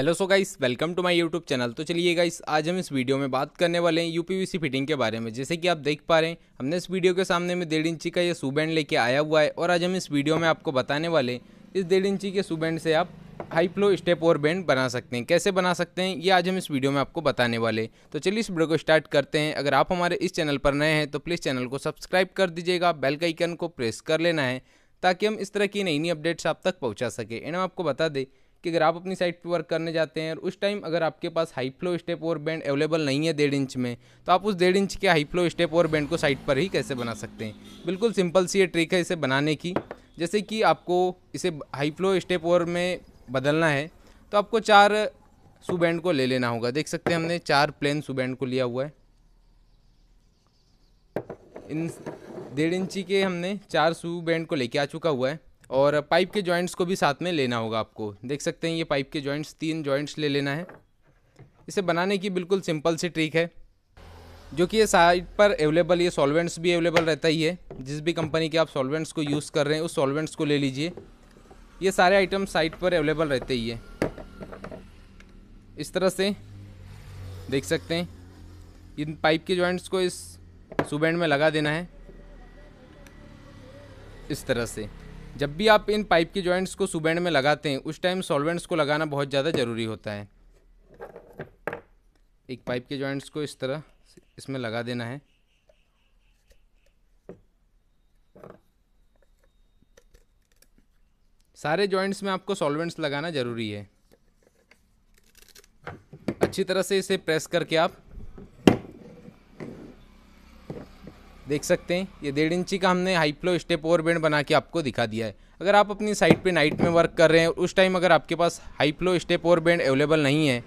hello so guys welcome to my YouTube channel तो चलिए guys आज हम इस वीडियो में बात करने वाले हैं यूपीवीसी फिटिंग के बारे में जैसे कि आप देख पा रहे हैं हमने इस वीडियो के सामने में डेढ़ इंची का ये सूबैंड लेके आया हुआ है और आज हम इस वीडियो में आपको बताने वाले इस डेढ़ इंची के सूबैंड से आप हाई फ्लो स्टेप और बैंड बना सकते हैं कैसे बना सकते हैं ये आज हम इस वीडियो में आपको बताने वाले तो चलिए इस वीडियो को स्टार्ट करते हैं अगर आप हमारे इस चैनल पर नए हैं तो प्लीज़ चैनल को सब्सक्राइब कर दीजिएगा बेल का आइकन को प्रेस कर लेना है ताकि हम इस तरह की नई नई अपडेट्स आप तक पहुँचा सकें एंड हम आपको बता दें कि अगर आप अपनी साइट पर वर्क करने जाते हैं और उस टाइम अगर आपके पास हाई फ्लो स्टेप और बैंड अवेलेबल नहीं है डेढ़ इंच में तो आप उस डेढ़ इंच के हाई फ्लो स्टेप और बैंड को साइट पर ही कैसे बना सकते हैं बिल्कुल सिंपल सी ये ट्रिक है इसे बनाने की जैसे कि आपको इसे हाई फ्लो स्टेप और में बदलना है तो आपको चार सुबैंड को ले लेना होगा देख सकते हैं हमने चार प्लेन सुबैंड को लिया हुआ है इन डेढ़ इंची के हमने चार सू बैंड को लेके आ चुका हुआ है और पाइप के जॉइंट्स को भी साथ में लेना होगा आपको देख सकते हैं ये पाइप के जॉइंट्स तीन जॉइंट्स ले लेना है इसे बनाने की बिल्कुल सिंपल सी ट्रिक है जो कि ये साइट पर अवेलेबल ये सॉल्वेंट्स भी अवेलेबल रहता ही है जिस भी कंपनी के आप सॉल्वेंट्स को यूज़ कर रहे हैं उस सॉल्वेंट्स को ले लीजिए ये सारे आइटम साइट पर अवेलेबल रहते ही है इस तरह से देख सकते हैं इन पाइप के जॉइंट्स को इस सुबैंड में लगा देना है इस तरह से जब भी आप इन पाइप के जॉइंट्स को सुबेंड में लगाते हैं उस टाइम सॉल्वेंट्स को लगाना बहुत ज़्यादा ज़रूरी होता है एक पाइप के जॉइंट्स को इस तरह इसमें लगा देना है सारे जॉइंट्स में आपको सॉल्वेंट्स लगाना ज़रूरी है अच्छी तरह से इसे प्रेस करके आप देख सकते हैं ये डेढ़ इंची का हमने फ्लो स्टेप ओवर बैंड बना के आपको दिखा दिया है अगर आप अपनी साइट पे नाइट में वर्क कर रहे हैं उस टाइम अगर आपके पास flow step over bend available नहीं है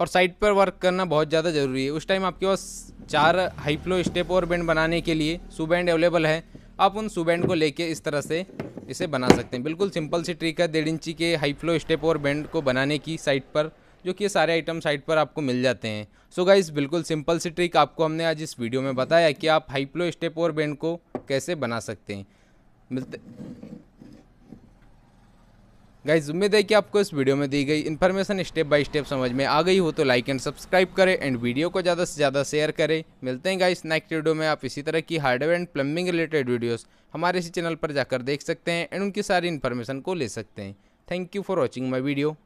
और साइट पर वर्क करना बहुत ज़्यादा ज़रूरी है उस टाइम आपके पास चार हाई फ्लो स्टेप और बैंड बनाने के लिए सुबैंड अवेलेबल है आप उन सुबैंड को लेके इस तरह से इसे बना सकते हैं बिल्कुल सिंपल सी ट्रिक है डेढ़ इंची के हाई फ्लो स्टेप और बैंड को बनाने की साइट पर जो कि ये सारे आइटम साइट पर आपको मिल जाते हैं सो गाइज गाइस बिल्कुल सिंपल सी ट्रिक आपको हमने आज इस वीडियो में बताया कि आप हाइप्लो स्टेप और बैंड को कैसे बना सकते हैं मिलते गाइज उम्मीद है कि आपको इस वीडियो में दी गई इन्फॉर्मेशन स्टेप बाय स्टेप समझ में आ गई हो तो लाइक एंड सब्सक्राइब करें एंड वीडियो को ज़्यादा से ज़्यादा शेयर करें मिलते हैं गाइस नेक्स्ट वीडियो में आप इसी तरह की hardware and plumbing related videos हमारे इसी चैनल पर जाकर देख सकते हैं एंड उनकी सारी इन्फॉर्मेशन को ले सकते हैं thank you for watching my video